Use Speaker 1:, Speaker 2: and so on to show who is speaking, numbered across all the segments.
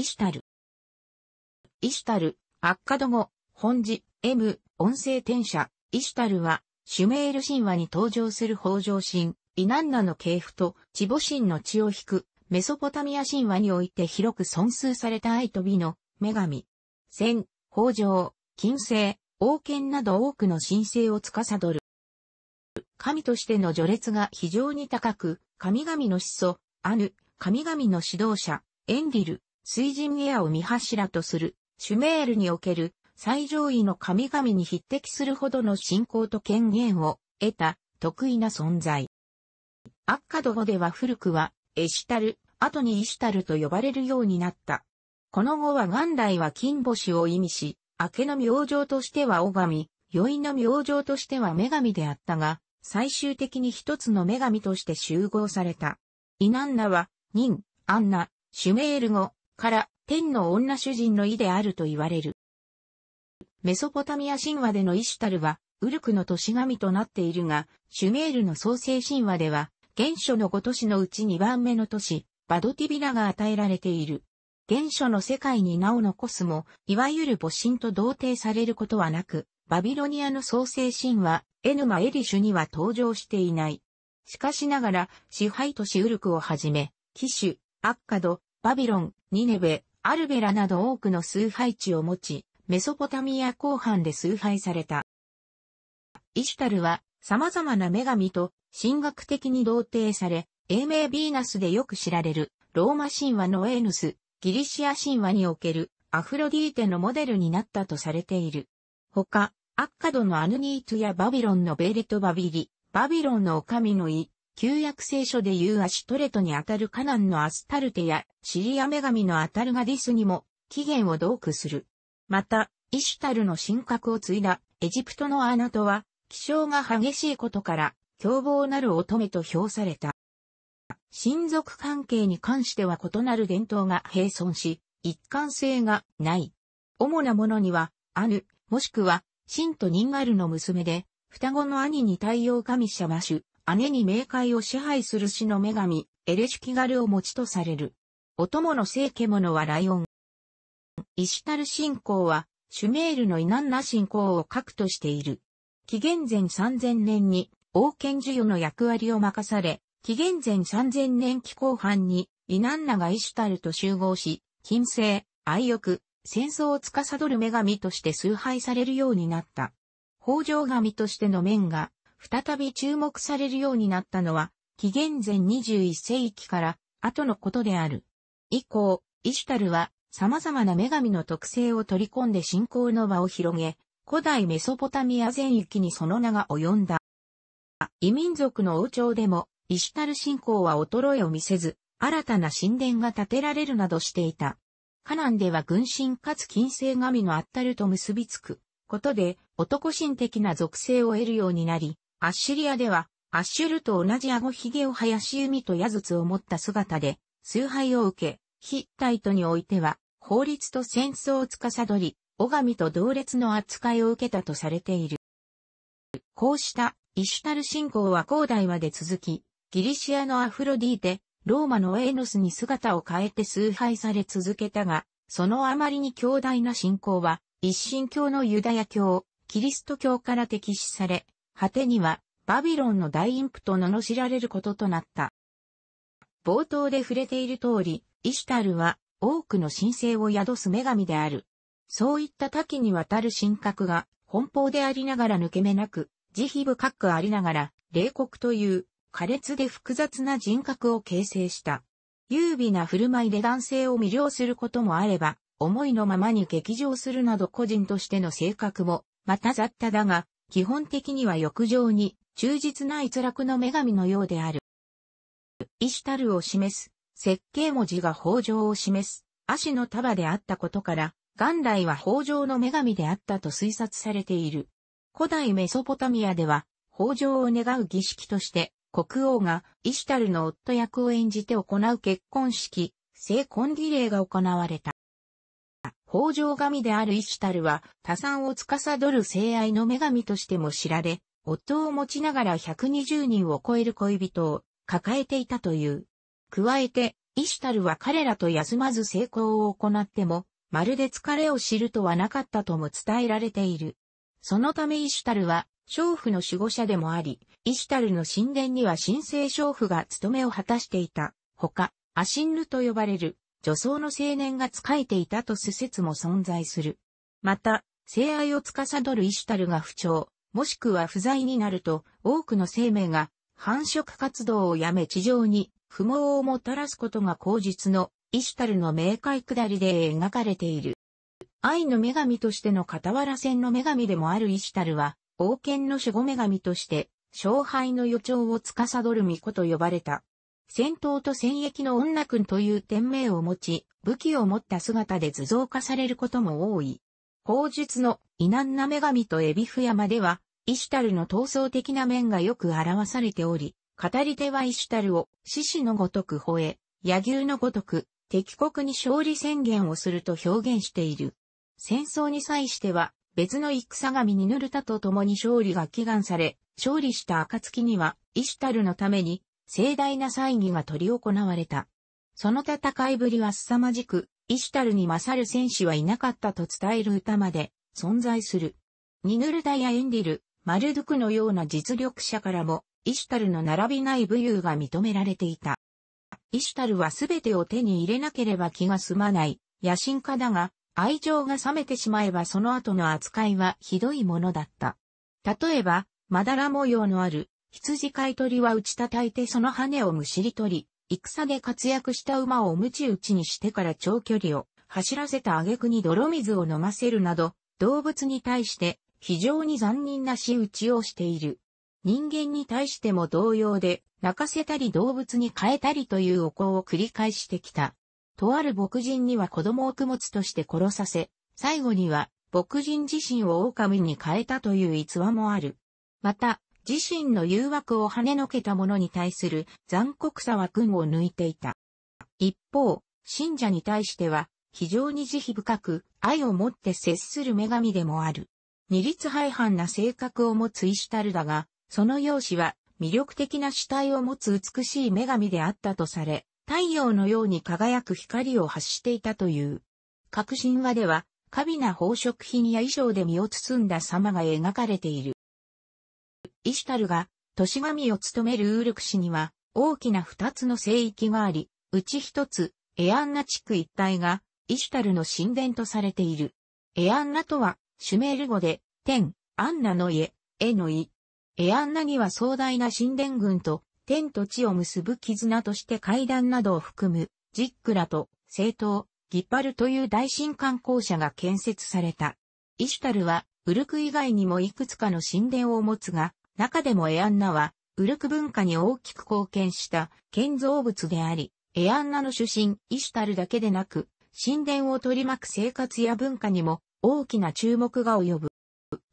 Speaker 1: イシュタル。イシュタル、アッカド語、本字、M、音声転写、イシュタルは、シュメール神話に登場する北条神、イナンナの系譜と、チボ神の血を引く、メソポタミア神話において広く尊崇された愛と美の、女神。戦、北条、金星、王権など多くの神聖を司る。神としての序列が非常に高く、神々の始祖、アヌ、神々の指導者、エンリル、水神エアを見柱とする、シュメールにおける最上位の神々に匹敵するほどの信仰と権限を得た得意な存在。アッカド語では古くはエシュタル、後にイシュタルと呼ばれるようになった。この語は元来は金星を意味し、明けの明星としては尾神、余韻の明星としては女神であったが、最終的に一つの女神として集合された。イナンナは、ニン、アンナ、シュメール語、から天の女主人の意であると言われる。メソポタミア神話でのイシュタルは、ウルクの都市神となっているが、シュメールの創世神話では、原初の5都市のうち2番目の都市、バドティビラが与えられている。原初の世界に名を残すも、いわゆる母神と同定されることはなく、バビロニアの創世神話、エヌマ・エリシュには登場していない。しかしながら、支配都市ウルクをはじめ、キシュ、アッカド、バビロン、ニネベ、アルベラなど多くの崇拝地を持ち、メソポタミア後半で崇拝された。イシュタルは様々な女神と神学的に同定され、英名ヴィーナスでよく知られるローマ神話のエーヌス、ギリシア神話におけるアフロディーテのモデルになったとされている。他、アッカドのアヌニートやバビロンのベーレトバビリ、バビロンの女神のイ、旧約聖書で言うアシュトレトにあたるカナンのアスタルテやシリア女神のアタルガディスにも起源を同区する。また、イシュタルの神格を継いだエジプトのアナトは気性が激しいことから凶暴なる乙女と評された。親族関係に関しては異なる伝統が並存し、一貫性がない。主なものには、アヌ、もしくは、シンとニンガルの娘で、双子の兄に太陽神社マシュ、姉に冥界を支配する死の女神、エレシュキガルを持ちとされる。お供の聖獣はライオン。イシュタル信仰は、シュメールのイナンナ信仰を核としている。紀元前3000年に、王権授与の役割を任され、紀元前3000年期後半に、イナンナがイシュタルと集合し、金星、愛欲、戦争を司る女神として崇拝されるようになった。北条神としての面が、再び注目されるようになったのは、紀元前21世紀から後のことである。以降、イシュタルは様々な女神の特性を取り込んで信仰の場を広げ、古代メソポタミア全域にその名が及んだ。異民族の王朝でも、イシュタル信仰は衰えを見せず、新たな神殿が建てられるなどしていた。カナンでは軍神かつ金星神のアッタルと結びつくことで男神的な属性を得るようになり、アッシリアでは、アッシュルと同じ顎ひげを生やし弓と矢筒を持った姿で、崇拝を受け、ヒッタイトにおいては、法律と戦争を司り、ガ神と同列の扱いを受けたとされている。こうしたイシュタル信仰は広大まで続き、ギリシアのアフロディーテ、ローマのエーノスに姿を変えて崇拝され続けたが、そのあまりに強大な信仰は、一神教のユダヤ教、キリスト教から敵視され、果てには、バビロンの大陰部と罵られることとなった。冒頭で触れている通り、イシュタルは多くの神聖を宿す女神である。そういった多岐にわたる神格が、奔放でありながら抜け目なく、慈悲深くありながら、冷酷という、苛烈で複雑な人格を形成した。優美な振る舞いで男性を魅了することもあれば、思いのままに激情するなど個人としての性格も、また雑多だが、基本的には欲情に忠実な逸楽の女神のようである。イシュタルを示す、設計文字が法上を示す、足の束であったことから、元来は法上の女神であったと推察されている。古代メソポタミアでは、法上を願う儀式として、国王がイシュタルの夫役を演じて行う結婚式、成婚儀礼が行われた。北条神であるイシュタルは、多産を司る聖愛の女神としても知られ、夫を持ちながら120人を超える恋人を抱えていたという。加えて、イシュタルは彼らと休まず成功を行っても、まるで疲れを知るとはなかったとも伝えられている。そのためイシュタルは、娼婦の守護者でもあり、イシュタルの神殿には神聖娼婦が務めを果たしていた。他、アシンヌと呼ばれる女装の青年が仕えていたとす説も存在する。また、性愛を司るイシュタルが不調、もしくは不在になると、多くの生命が繁殖活動をやめ地上に不毛をもたらすことが口実のイシュタルの冥界下りで描かれている。愛の女神としての傍ら線の女神でもあるイシュタルは、王権の守護女神として、勝敗の予兆を司る巫女と呼ばれた。戦闘と戦役の女君という天命を持ち、武器を持った姿で図像化されることも多い。法術の異難な女神とエビフ山では、イシュタルの闘争的な面がよく表されており、語り手はイシュタルを獅子のごとく吠え、野牛のごとく敵国に勝利宣言をすると表現している。戦争に際しては別の戦神にヌルタと共に勝利が祈願され、勝利した暁にはイシュタルのために盛大な祭儀が取り行われた。その戦いぶりは凄まじく、イシュタルに勝る戦士はいなかったと伝える歌まで存在する。ニヌルダやエンディル、マルドゥクのような実力者からも、イシュタルの並びない武勇が認められていた。イシュタルは全てを手に入れなければ気が済まない野心家だが、愛情が冷めてしまえばその後の扱いはひどいものだった。例えば、まだら模様のある羊飼い鳥は打ち叩いてその羽をむしり取り、戦で活躍した馬をむち打ちにしてから長距離を走らせた挙句に泥水を飲ませるなど、動物に対して非常に残忍な仕打ちをしている。人間に対しても同様で、泣かせたり動物に変えたりというお子を繰り返してきた。とある牧人には子供を供物として殺させ、最後には牧人自身を狼に変えたという逸話もある。また、自身の誘惑を跳ねのけた者に対する残酷さは群を抜いていた。一方、信者に対しては、非常に慈悲深く、愛を持って接する女神でもある。二律背反な性格を持つイシュタルだが、その容姿は魅力的な主体を持つ美しい女神であったとされ、太陽のように輝く光を発していたという。革新話では、華美な宝飾品や衣装で身を包んだ様が描かれている。イシュタルが、都市神を務めるウールク市には、大きな二つの聖域があり、うち一つ、エアンナ地区一帯が、イシュタルの神殿とされている。エアンナとは、シュメール語で、天、アンナの家、絵の意。エアンナには壮大な神殿群と、天と地を結ぶ絆として階段などを含む、ジックラと、聖塔、ギッパルという大神観光者が建設された。イシュタルは、ウルク以外にもいくつかの神殿を持つが、中でもエアンナは、ウルク文化に大きく貢献した建造物であり、エアンナの出身、イシュタルだけでなく、神殿を取り巻く生活や文化にも大きな注目が及ぶ。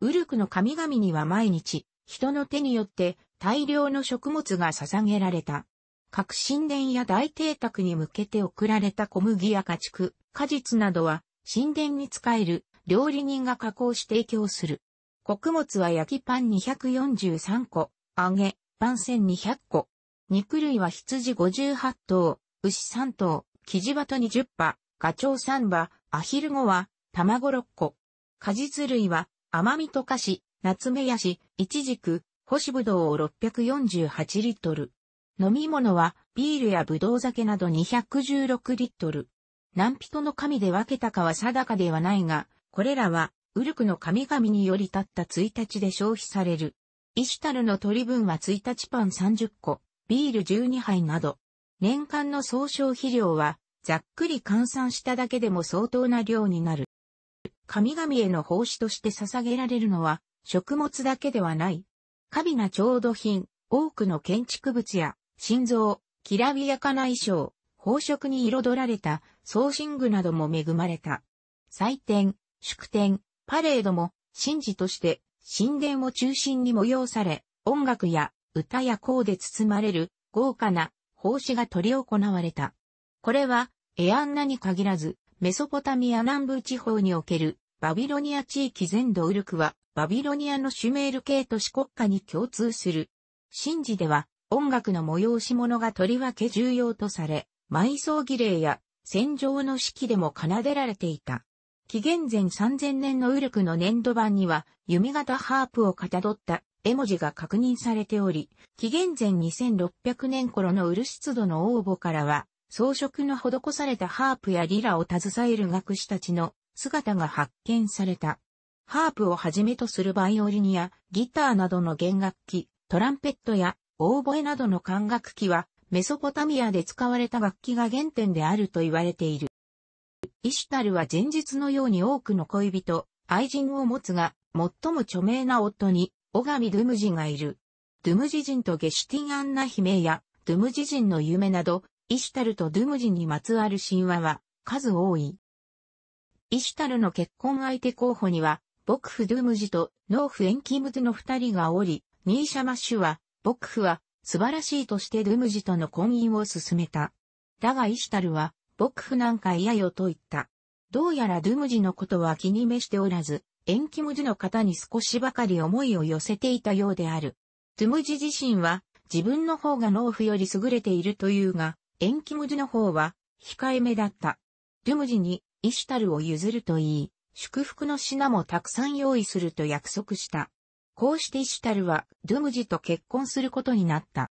Speaker 1: ウルクの神々には毎日、人の手によって大量の食物が捧げられた。各神殿や大邸宅に向けて送られた小麦や家畜、果実などは神殿に仕える料理人が加工して提供する。穀物は焼きパン243個、揚げ、パン1200個。肉類は羊58頭、牛3頭、キジバト20羽、ガチョウ3羽、アヒル5羽、卵6個。果実類は、甘みと菓子、ナツメヤシ、イチジク、干しぶどうを648リットル。飲み物は、ビールやぶどう酒など216リットル。何人の神で分けたかは定かではないが、これらは、ウルクの神々により立った1日で消費される。イシュタルの取り分は1日パン30個、ビール12杯など、年間の総消費量は、ざっくり換算しただけでも相当な量になる。神々への奉仕として捧げられるのは、食物だけではない。過敏な調度品、多くの建築物や、心臓、きらびやかな衣装、宝飾に彩られた、送信具なども恵まれた。祭典、祝典、パレードも、神事として、神殿を中心に催され、音楽や歌や香で包まれる豪華な奉仕が執り行われた。これは、エアンナに限らず、メソポタミア南部地方におけるバビロニア地域全土ウルクは、バビロニアのシュメール系都市国家に共通する。神事では、音楽の催し物がとりわけ重要とされ、埋葬儀礼や戦場の式でも奏でられていた。紀元前3000年のウルクの粘土板には、弓形ハープをかたどった絵文字が確認されており、紀元前2600年頃のウル湿度の応募からは、装飾の施されたハープやリラを携える学士たちの姿が発見された。ハープをはじめとするバイオリンやギターなどの弦楽器、トランペットやオーボエなどの管楽器はメソポタミアで使われた楽器が原点であると言われている。イシュタルは前日のように多くの恋人、愛人を持つが、最も著名な夫に、オガミ・ドゥムジがいる。ドゥムジ人とゲシュティン・アンナ姫や、ドゥムジ人の夢など、イシュタルとドゥムジにまつわる神話は、数多い。イシュタルの結婚相手候補には、僕フ・ドゥムジとノーフ・エンキムズの二人がおり、ニーシャマッシュは、僕フは素晴らしいとしてドゥムジとの婚姻を進めた。だがイシュタルは、僕府なんか嫌よと言った。どうやらドゥムジのことは気に召しておらず、エンキムジの方に少しばかり思いを寄せていたようである。ドゥムジ自身は自分の方が農夫より優れているというが、エンキムジの方は控えめだった。ドゥムジにイシュタルを譲ると言い、祝福の品もたくさん用意すると約束した。こうしてイシュタルはドゥムジと結婚することになった。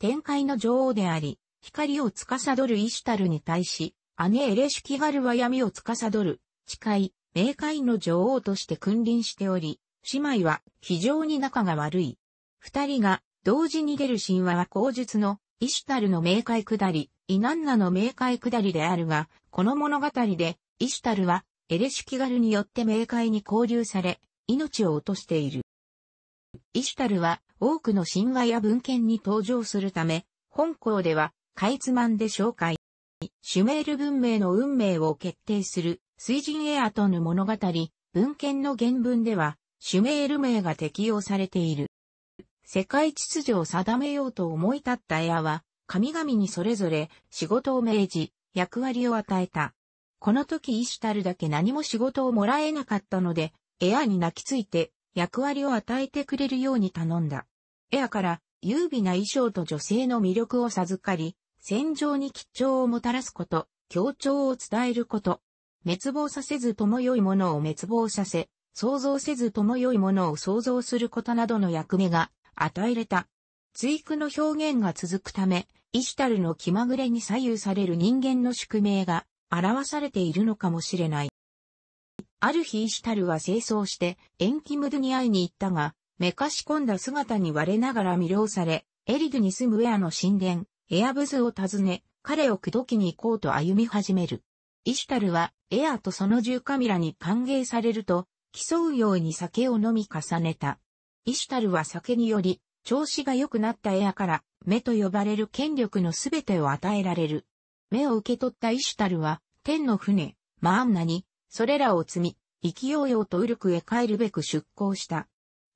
Speaker 1: 天界の女王であり、光を司るイシュタルに対し、姉エレシュキガルは闇を司る、誓い、冥界の女王として君臨しており、姉妹は非常に仲が悪い。二人が同時に出る神話は口述のイシュタルの冥界下り、イナンナの冥界下りであるが、この物語でイシュタルはエレシュキガルによって冥界に交流され、命を落としている。イシュタルは多くの神話や文献に登場するため、本校ではかいつまんで紹介。シュメール文明の運命を決定する、水人エアトヌ物語、文献の原文では、シュメール名が適用されている。世界秩序を定めようと思い立ったエアは、神々にそれぞれ仕事を命じ、役割を与えた。この時イシュタルだけ何も仕事をもらえなかったので、エアに泣きついて役割を与えてくれるように頼んだ。エアから優美な衣装と女性の魅力を授かり、戦場に吉兆をもたらすこと、協調を伝えること。滅亡させずとも良いものを滅亡させ、創造せずとも良いものを創造することなどの役目が与えれた。追句の表現が続くため、イシュタルの気まぐれに左右される人間の宿命が表されているのかもしれない。ある日イシュタルは清掃してエンキムドに会いに行ったが、めかし込んだ姿に割れながら魅了され、エリドに住むウェアの神殿、エアブズを訪ね、彼を口説きに行こうと歩み始める。イシュタルは、エアとその銃カミラに歓迎されると、競うように酒を飲み重ねた。イシュタルは酒により、調子が良くなったエアから、目と呼ばれる権力のすべてを与えられる。目を受け取ったイシュタルは、天の船、マーンナに、それらを積み、生きようようとウルクへ帰るべく出港した。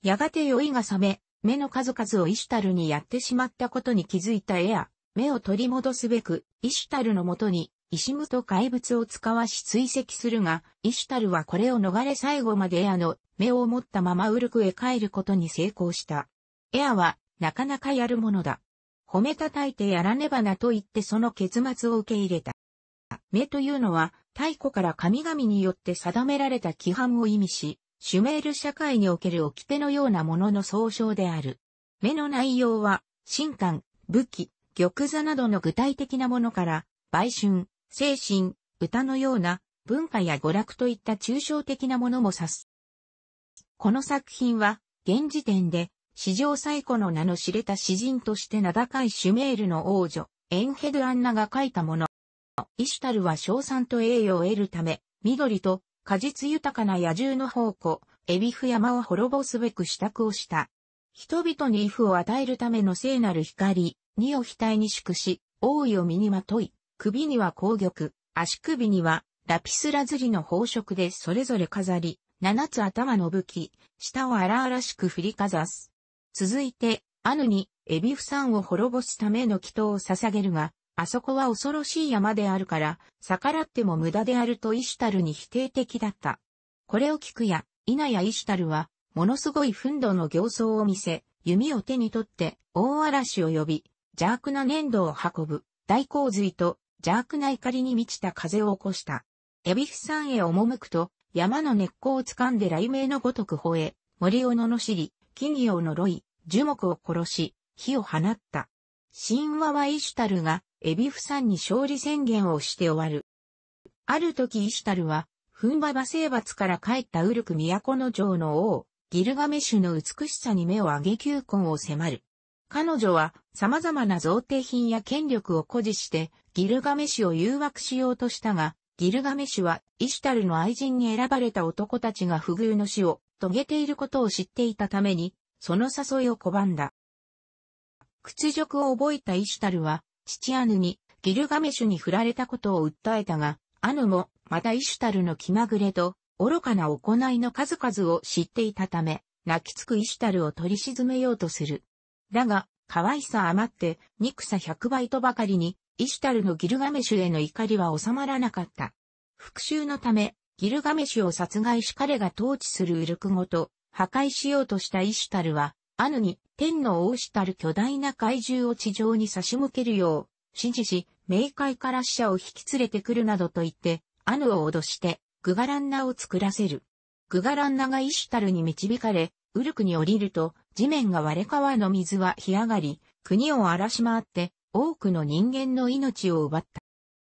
Speaker 1: やがて酔いが覚め、目の数々をイシュタルにやってしまったことに気づいたエア。目を取り戻すべく、イシュタルのもとに、イシムと怪物を使わし追跡するが、イシュタルはこれを逃れ最後までエアの目を持ったままウルクへ帰ることに成功した。エアは、なかなかやるものだ。褒めたたいてやらねばなと言ってその結末を受け入れた。目というのは、太古から神々によって定められた規範を意味し、シュメール社会における掟のようなものの総称である。目の内容は、神官、武器、玉座などの具体的なものから、売春、精神、歌のような文化や娯楽といった抽象的なものも指す。この作品は、現時点で、史上最古の名の知れた詩人として名高いシュメールの王女、エンヘドアンナが書いたもの。イシュタルは賞賛と栄誉を得るため、緑と果実豊かな野獣の宝庫、エビフ山を滅ぼすべく支度をした。人々に畏怖を与えるための聖なる光、二を額に祝し、王位を身にまとい、首には紅玉、足首にはラピスラズリの宝飾でそれぞれ飾り、七つ頭の武器、舌を荒々しく振りかざす。続いて、アヌに、エビフさんを滅ぼすための祈祷を捧げるが、あそこは恐ろしい山であるから、逆らっても無駄であるとイシュタルに否定的だった。これを聞くや、イナやイシュタルは、ものすごい憤怒の形相を見せ、弓を手に取って大嵐を呼び、邪悪な粘土を運ぶ大洪水と邪悪な怒りに満ちた風を起こした。エビフ山へ赴くと、山の根っこを掴んで雷鳴のごとく吠え、森を罵り、木々を呪い、樹木を殺し、火を放った。神話はイシュタルがエビフ山に勝利宣言をして終わる。ある時イシュタルは、フンババ征伐から帰ったウルク都の城の王、ギルガメシュの美しさに目を上げ求婚を迫る。彼女は様々な贈呈品や権力を誇示してギルガメシュを誘惑しようとしたが、ギルガメシュはイシュタルの愛人に選ばれた男たちが不遇の死を遂げていることを知っていたために、その誘いを拒んだ。屈辱を覚えたイシュタルは、父アヌにギルガメシュに振られたことを訴えたが、アヌもまたイシュタルの気まぐれと愚かな行いの数々を知っていたため、泣きつくイシュタルを取り沈めようとする。だが、可愛さ余って、憎さ100倍とばかりに、イシュタルのギルガメシュへの怒りは収まらなかった。復讐のため、ギルガメシュを殺害し彼が統治するウルク語と破壊しようとしたイシュタルは、アヌに天の王シュタル巨大な怪獣を地上に差し向けるよう指示し、冥界から死者を引き連れてくるなどと言って、アヌを脅してグガランナを作らせる。グガランナがイシュタルに導かれ、ウルクに降りると、地面が割れ川の水は干上がり、国を荒らし回って、多くの人間の命を奪っ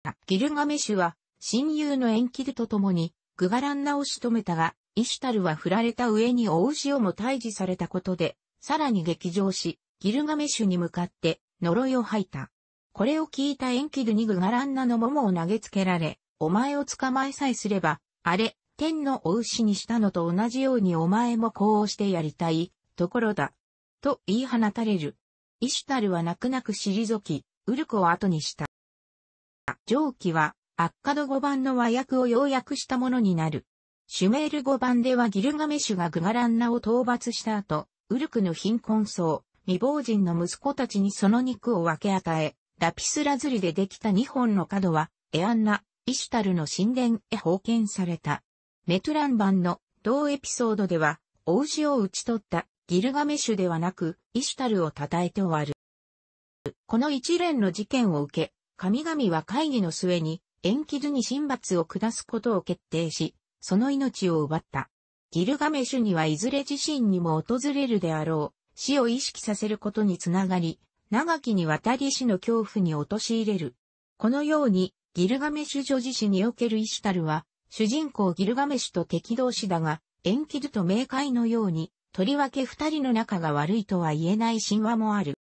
Speaker 1: た。ギルガメシュは、親友のエンキルと共に、グガランナを仕留めたが、イシュタルは振られた上に大潮も退治されたことで、さらに激上し、ギルガメシュに向かって、呪いを吐いた。これを聞いたエンキルにグガランナの桃を投げつけられ、お前を捕まえさえすれば、あれ、天のお牛にしたのと同じようにお前もこうしてやりたい、ところだ。と言い放たれる。イシュタルは泣く泣く退き、ウルコを後にした。上記は、アッカド語番の和訳を要約したものになる。シュメール語版ではギルガメシュがグガランナを討伐した後、ウルクの貧困層、未亡人の息子たちにその肉を分け与え、ラピスラズリでできた2本の角は、エアンナ、イシュタルの神殿へ封建された。メトラン版の同エピソードでは、大牛を討ち取ったギルガメシュではなく、イシュタルを称えて終わる。この一連の事件を受け、神々は会議の末に、延期ずに神罰を下すことを決定し、その命を奪った。ギルガメシュにはいずれ自身にも訪れるであろう、死を意識させることにつながり、長きにわたり死の恐怖に陥れる。このように、ギルガメシュ女子史におけるイシュタルは、主人公ギルガメシュと敵同士だが、エンキルと冥界のように、とりわけ二人の仲が悪いとは言えない神話もある。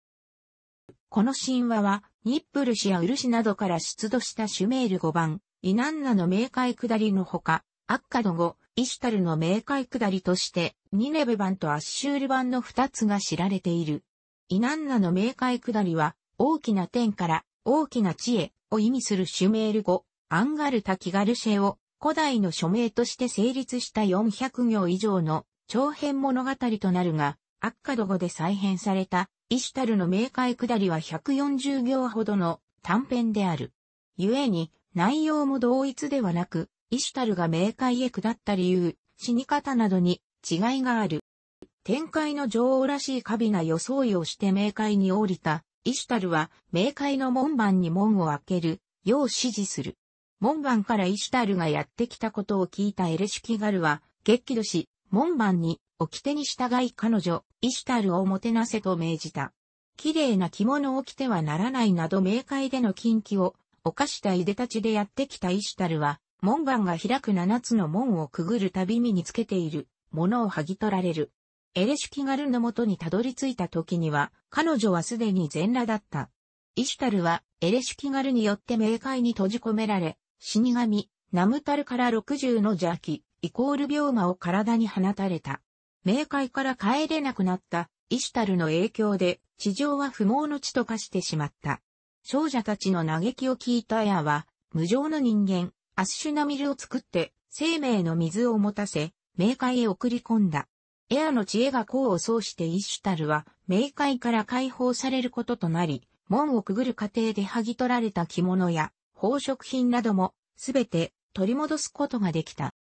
Speaker 1: この神話は、ニップル氏やウル氏などから出土したシュメール5番、イナンナの冥界下りのほか、アッカド語、イシュタルの冥界下りとして、ニネベ版とアッシュール版の二つが知られている。イナンナの冥界下りは、大きな天から大きな地へを意味するシュメール語、アンガルタ・キガルシェを古代の署名として成立した400行以上の長編物語となるが、アッカド語で再編されたイシュタルの明快下りは140行ほどの短編である。故に内容も同一ではなく、イシュタルが明快へ下った理由、死に方などに違いがある。展開の女王らしい過敏な装いをして明快に降りたイシュタルは、冥界の門番に門を開ける、よう指示する。門番からイシュタルがやってきたことを聞いたエレシュキガルは、激怒し、門番に、掟に従い彼女、イシュタルをもてなせと命じた。綺麗な着物を着てはならないなど冥界での禁忌を、犯したいでたちでやってきたイシュタルは、門番が開く七つの門をくぐるたび身につけている、ものを剥ぎ取られる。エレシュキガルのもとにたどり着いた時には、彼女はすでに全裸だった。イシュタルは、エレシュキガルによって冥界に閉じ込められ、死神、ナムタルから60の邪気、イコール病魔を体に放たれた。冥界から帰れなくなったイシュタルの影響で地上は不毛の地と化してしまった。少女たちの嘆きを聞いたエアは無常の人間アッシュナミルを作って生命の水を持たせ冥界へ送り込んだ。エアの知恵が功を奏してイシュタルは、冥界から解放されることとなり、門をくぐる過程で剥ぎ取られた着物や、宝飾品なども、すべて取り戻すことができた。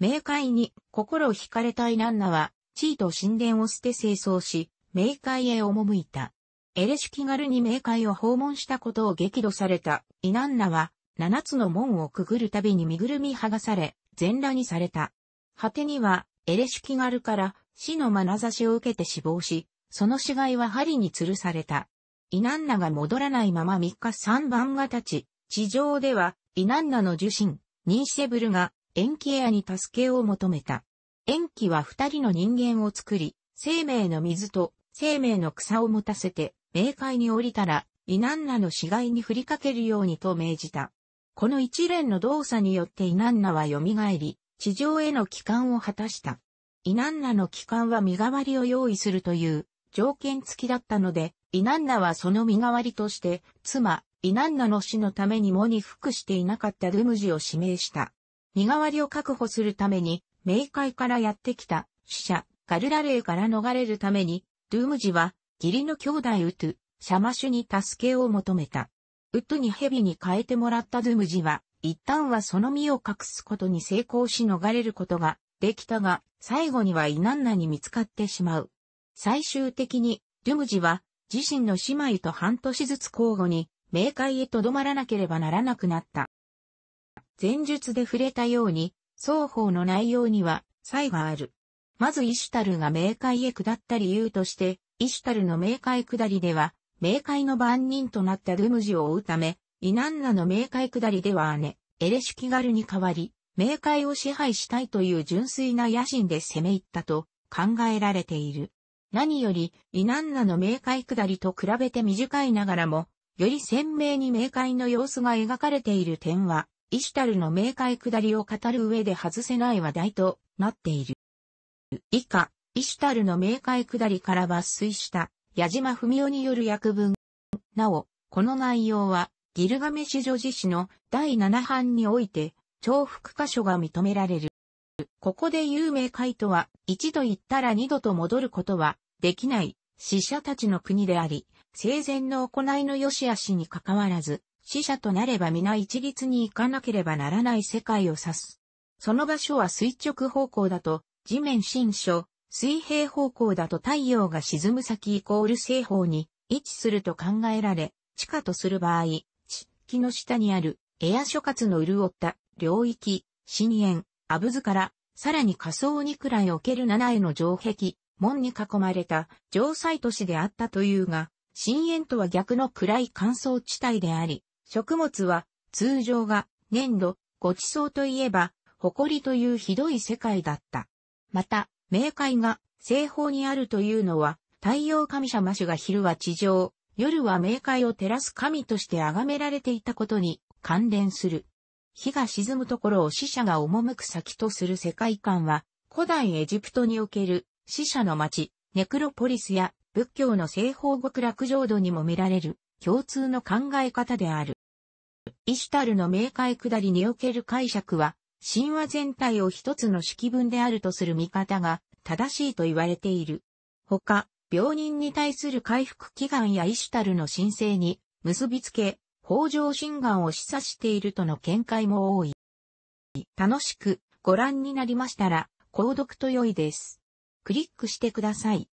Speaker 1: 冥界に心を惹かれたイランナは、地位と神殿を捨て清掃し、冥界へ赴いた。エレシュキガルに冥界を訪問したことを激怒されたイナンナは、七つの門をくぐるたびに身ぐるみ剥がされ、全裸にされた。果てには、エレシュキガルから死の眼差しを受けて死亡し、その死骸は針に吊るされた。イナンナが戻らないまま3日3番が経ち、地上ではイナンナの受信、ニーシェブルがエンキエアに助けを求めた。エンキは二人の人間を作り、生命の水と生命の草を持たせて、冥界に降りたら、イナンナの死骸に振りかけるようにと命じた。この一連の動作によってイナンナは蘇り、地上への帰還を果たした。イナンナの帰還は身代わりを用意するという条件付きだったので、イナンナはその身代わりとして、妻、イナンナの死のために喪に服していなかったドゥムジを指名した。身代わりを確保するために、冥界からやってきた死者、ガルラ霊から逃れるために、ドゥムジは、義理の兄弟ウトシャマシュに助けを求めた。ウトに蛇に変えてもらったドゥムジは、一旦はその身を隠すことに成功し逃れることができたが、最後にはイナンナに見つかってしまう。最終的に、ルムジは、自身の姉妹と半年ずつ交互に、冥界へとどまらなければならなくなった。前述で触れたように、双方の内容には差異がある。まずイシュタルが冥界へ下った理由として、イシュタルの冥界下りでは、冥界の番人となったドゥムジを追うため、イナンナの冥界下りでは姉、エレシュキガルに代わり、冥界を支配したいという純粋な野心で攻め入ったと考えられている。何より、イナンナの冥界下りと比べて短いながらも、より鮮明に冥界の様子が描かれている点は、イシュタルの冥界下りを語る上で外せない話題となっている。以下、イシュタルの冥界下りから抜粋した矢島文夫による訳文。なお、この内容は、ギルガメシュ女子の第七版において、重複箇所が認められる。ここで有名回答は、一度行ったら二度と戻ることは、できない、死者たちの国であり、生前の行いの良し悪しに関わらず、死者となれば皆一律に行かなければならない世界を指す。その場所は垂直方向だと、地面新書、水平方向だと太陽が沈む先イコール正方に位置すると考えられ、地下とする場合、域の下にある、エア諸葛の潤った領域、深淵、アブズから、さらに仮想にくらいおける7重の城壁、門に囲まれた城塞都市であったというが、深淵とは逆の暗い乾燥地帯であり、食物は通常が粘土、ご馳走といえば、誇りというひどい世界だった。また、冥界が西方にあるというのは、太陽神様主が昼は地上、夜は冥界を照らす神として崇められていたことに関連する。日が沈むところを死者が赴く先とする世界観は、古代エジプトにおける死者の街、ネクロポリスや仏教の西方極楽浄土にも見られる共通の考え方である。イシュタルの冥界下りにおける解釈は、神話全体を一つの式文であるとする見方が正しいと言われている。他、病人に対する回復祈願や医師たるの申請に結びつけ、法上心願を示唆しているとの見解も多い。楽しくご覧になりましたら、購読と良いです。クリックしてください。